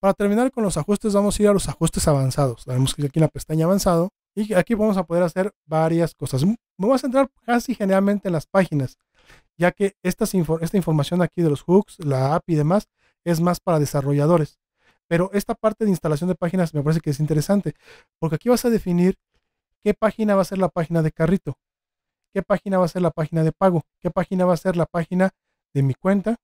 Para terminar con los ajustes, vamos a ir a los ajustes avanzados. Daremos clic aquí en la pestaña avanzado y aquí vamos a poder hacer varias cosas. Me voy a centrar casi generalmente en las páginas, ya que esta, esta información aquí de los hooks, la app y demás, es más para desarrolladores. Pero esta parte de instalación de páginas me parece que es interesante, porque aquí vas a definir qué página va a ser la página de carrito, qué página va a ser la página de pago, qué página va a ser la página de mi cuenta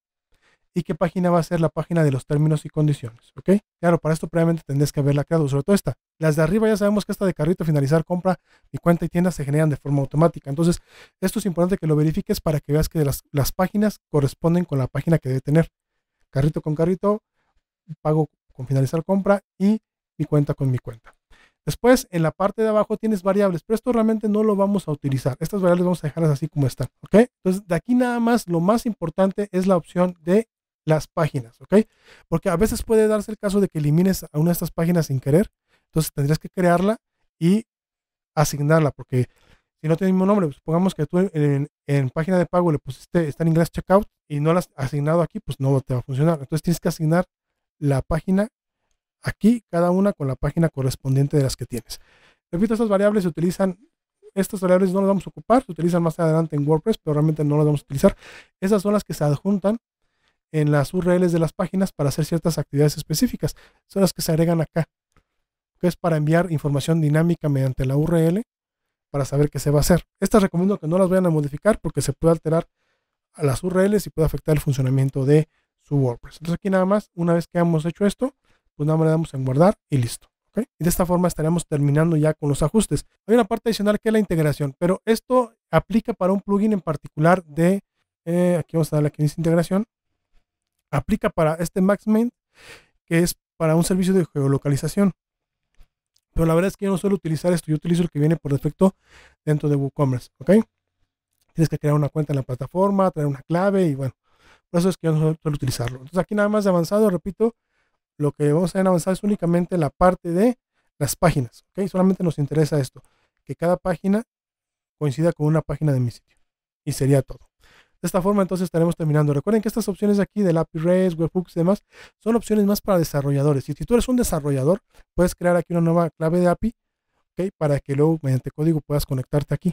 y qué página va a ser la página de los términos y condiciones. ¿Ok? Claro, para esto previamente tendrías que haberla creado, sobre todo esta. Las de arriba ya sabemos que esta de carrito, finalizar, compra, mi cuenta y tienda se generan de forma automática. Entonces, esto es importante que lo verifiques para que veas que las, las páginas corresponden con la página que debe tener. Carrito con carrito, pago con finalizar compra y mi cuenta con mi cuenta. Después, en la parte de abajo tienes variables, pero esto realmente no lo vamos a utilizar. Estas variables vamos a dejarlas así como están, ¿ok? Entonces, de aquí nada más, lo más importante es la opción de las páginas, ¿ok? Porque a veces puede darse el caso de que elimines a una de estas páginas sin querer, entonces tendrías que crearla y asignarla, porque si no tiene el mismo nombre, pues supongamos que tú en, página de pago le pusiste, está en inglés checkout y no la has asignado aquí, pues no te va a funcionar. Entonces tienes que asignar la página aquí, cada una con la página correspondiente de las que tienes. Repito, estas variables se utilizan, estas variables no las vamos a ocupar, se utilizan más adelante en WordPress, pero realmente no las vamos a utilizar. Esas son las que se adjuntan en las URLs de las páginas para hacer ciertas actividades específicas. Son las que se agregan acá, que es para enviar información dinámica mediante la URL para saber qué se va a hacer. Estas recomiendo que no las vayan a modificar porque se puede alterar a las URLs y puede afectar el funcionamiento de su WordPress. Entonces aquí nada más, una vez que hemos hecho esto, pues nada más le damos en guardar y listo. ¿okay? Y de esta forma estaremos terminando ya con los ajustes. Hay una parte adicional que es la integración, pero esto aplica para un plugin en particular de, eh, aquí vamos a darle aquí dice integración, aplica para este MaxMain, que es para un servicio de geolocalización. Pero la verdad es que yo no suelo utilizar esto, yo utilizo el que viene por defecto dentro de WooCommerce, ¿ok? Tienes que crear una cuenta en la plataforma, traer una clave y bueno, por eso es que yo no suelo utilizarlo. Entonces aquí nada más de avanzado, repito, lo que vamos a ver avanzado es únicamente la parte de las páginas, Solamente nos interesa esto, que cada página coincida con una página de mi sitio. Y sería todo. De esta forma entonces estaremos terminando. Recuerden que estas opciones aquí del API REST, webhooks y demás son opciones más para desarrolladores. Y si tú eres un desarrollador, puedes crear aquí una nueva clave de API para que luego mediante código puedas conectarte aquí.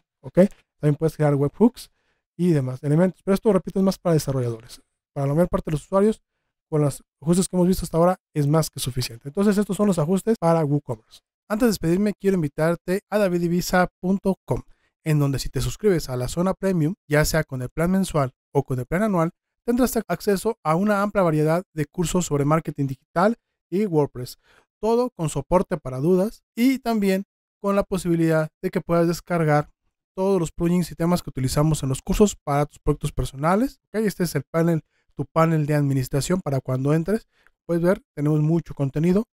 También puedes crear webhooks y demás elementos. Pero esto, repito, es más para desarrolladores. Para la mayor parte de los usuarios, con los ajustes que hemos visto hasta ahora, es más que suficiente. Entonces estos son los ajustes para WooCommerce. Antes de despedirme, quiero invitarte a davidivisa.com en donde si te suscribes a la zona premium, ya sea con el plan mensual o con el plan anual, tendrás acceso a una amplia variedad de cursos sobre marketing digital y WordPress, todo con soporte para dudas y también con la posibilidad de que puedas descargar todos los plugins y temas que utilizamos en los cursos para tus proyectos personales. Okay, este es el panel, tu panel de administración para cuando entres. Puedes ver, tenemos mucho contenido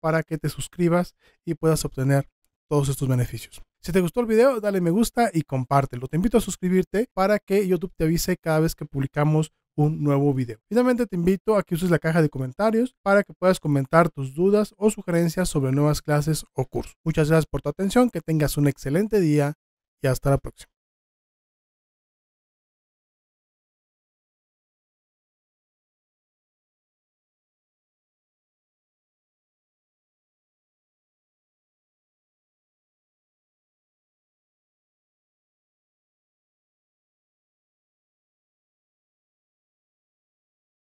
para que te suscribas y puedas obtener todos estos beneficios. Si te gustó el video, dale me gusta y compártelo. Te invito a suscribirte para que YouTube te avise cada vez que publicamos un nuevo video. Finalmente te invito a que uses la caja de comentarios para que puedas comentar tus dudas o sugerencias sobre nuevas clases o cursos. Muchas gracias por tu atención, que tengas un excelente día y hasta la próxima.